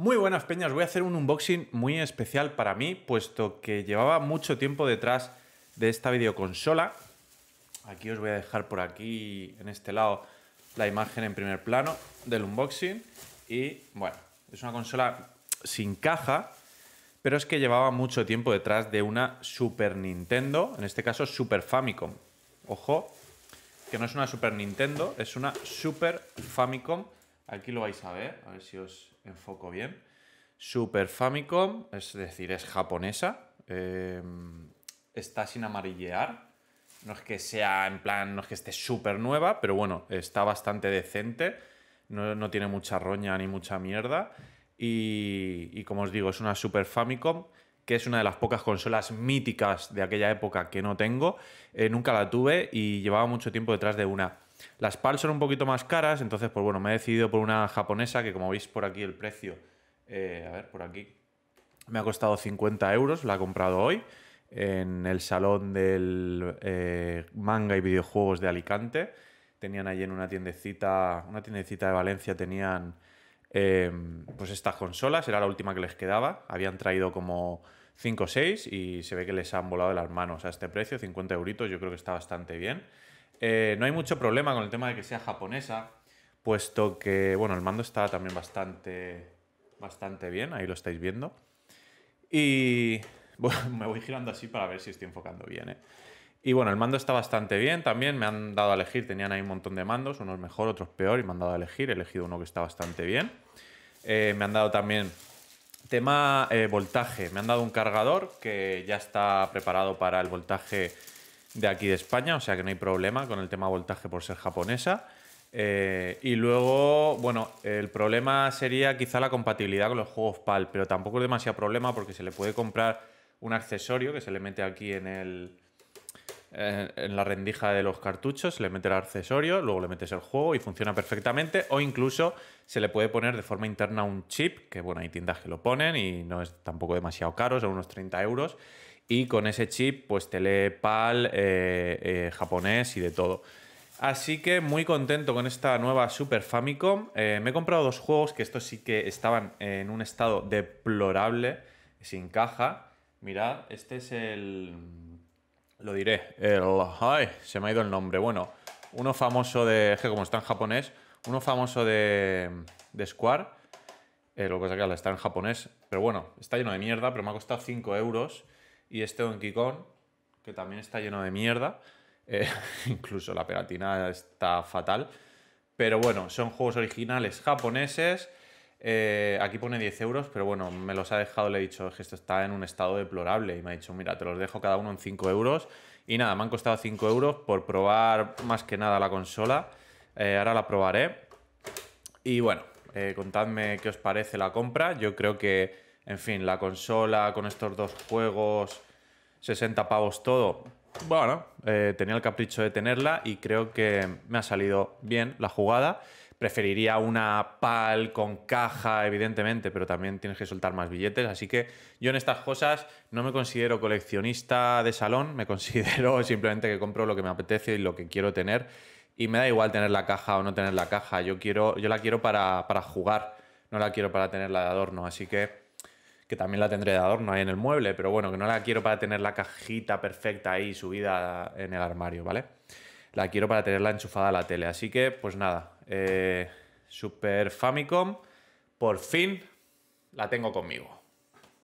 Muy buenas peñas, voy a hacer un unboxing muy especial para mí, puesto que llevaba mucho tiempo detrás de esta videoconsola. Aquí os voy a dejar por aquí, en este lado, la imagen en primer plano del unboxing. Y bueno, es una consola sin caja, pero es que llevaba mucho tiempo detrás de una Super Nintendo, en este caso Super Famicom. Ojo, que no es una Super Nintendo, es una Super Famicom Aquí lo vais a ver, a ver si os enfoco bien. Super Famicom, es decir, es japonesa. Eh, está sin amarillear. No es que sea, en plan, no es que esté súper nueva, pero bueno, está bastante decente. No, tiene mucha roña ni mucha mierda. Y, como os digo, es una Super Famicom que es una de las pocas consolas míticas de aquella época que no tengo. Eh, nunca la tuve y llevaba mucho tiempo detrás de una. Las PAL son un poquito más caras, entonces, pues bueno, me he decidido por una japonesa que, como veis por aquí el precio, eh, a ver, por aquí, me ha costado 50 euros, la he comprado hoy en el salón del eh, manga y videojuegos de Alicante. Tenían allí en una tiendecita, una tiendecita de Valencia, tenían eh, pues estas consolas, era la última que les quedaba. Habían traído como 5 o 6 y se ve que les han volado de las manos a este precio, 50 euritos, yo creo que está bastante bien. Eh, no hay mucho problema con el tema de que sea japonesa, puesto que, bueno, el mando está también bastante, bastante bien, ahí lo estáis viendo. Y bueno, me voy girando así para ver si estoy enfocando bien. Eh. Y bueno, el mando está bastante bien también, me han dado a elegir, tenían ahí un montón de mandos, unos mejor, otros peor, y me han dado a elegir, he elegido uno que está bastante bien. Eh, me han dado también tema voltaje, me han dado un cargador que ya está preparado para el voltaje de aquí de España, o sea que no hay problema con el tema voltaje por ser japonesa. Eh, y luego, bueno, el problema sería quizá la compatibilidad con los juegos PAL, pero tampoco es demasiado problema porque se le puede comprar un accesorio que se le mete aquí en el eh, en la rendija de los cartuchos, se le mete el accesorio, luego le metes el juego y funciona perfectamente. O incluso se le puede poner de forma interna un chip, que bueno, hay tiendas que lo ponen y no es tampoco demasiado caro, son unos 30 euros y con ese chip pues te PAL, eh, eh, japonés y de todo. Así que muy contento con esta nueva Super Famicom. Eh, me he comprado dos juegos que estos sí que estaban en un estado deplorable, sin caja. Mirad, este es el... Lo diré. El... Ay, se me ha ido el nombre. Bueno, uno famoso de... Es que como está en japonés, uno famoso de, de Square. lo que pasa es que está en japonés. Pero bueno, está lleno de mierda, pero me ha costado 5 euros y este Donkey Kong, que también está lleno de mierda. Eh, incluso la pegatina está fatal. Pero bueno, son juegos originales japoneses. Eh, aquí pone 10 euros, pero bueno, me los ha dejado, le he dicho, que esto está en un estado deplorable. Y me ha dicho, mira, te los dejo cada uno en 5 euros. Y nada, me han costado 5 euros por probar más que nada la consola. Eh, ahora la probaré. Y bueno, contadme qué os parece la compra. Yo creo que en fin, la consola con estos dos juegos, 60 pavos todo. Bueno, eh, tenía el capricho de tenerla y creo que me ha salido bien la jugada. Preferiría una PAL con caja, evidentemente, pero también tienes que soltar más billetes. Así que yo en estas cosas no me considero coleccionista de salón, me considero simplemente que compro lo que me apetece y lo que quiero tener. Y me da igual tener la caja o no tener la caja. Yo, quiero, yo la quiero para, para jugar, no la quiero para tenerla de adorno. Así que que también la tendré de adorno ahí en el mueble, pero bueno, que no la quiero para tener la cajita perfecta ahí subida en el armario, ¿vale? La quiero para tenerla enchufada a la tele. Así que, pues nada, eh, Super Famicom, por fin la tengo conmigo.